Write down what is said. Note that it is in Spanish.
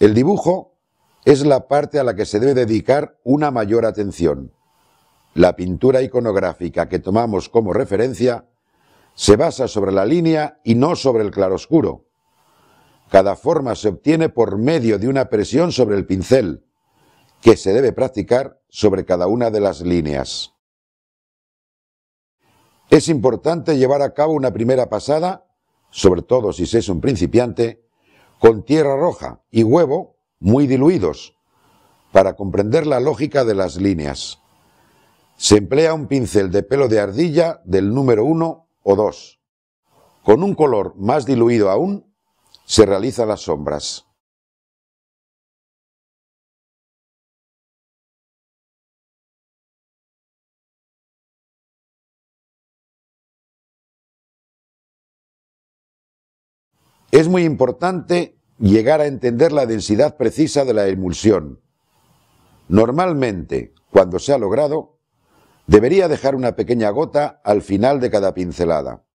El dibujo es la parte a la que se debe dedicar una mayor atención. La pintura iconográfica que tomamos como referencia se basa sobre la línea y no sobre el claroscuro. Cada forma se obtiene por medio de una presión sobre el pincel, que se debe practicar sobre cada una de las líneas. Es importante llevar a cabo una primera pasada, sobre todo si se es un principiante, con tierra roja y huevo muy diluidos, para comprender la lógica de las líneas. Se emplea un pincel de pelo de ardilla del número 1 o 2. Con un color más diluido aún, se realizan las sombras. Es muy importante llegar a entender la densidad precisa de la emulsión. Normalmente, cuando se ha logrado, debería dejar una pequeña gota al final de cada pincelada.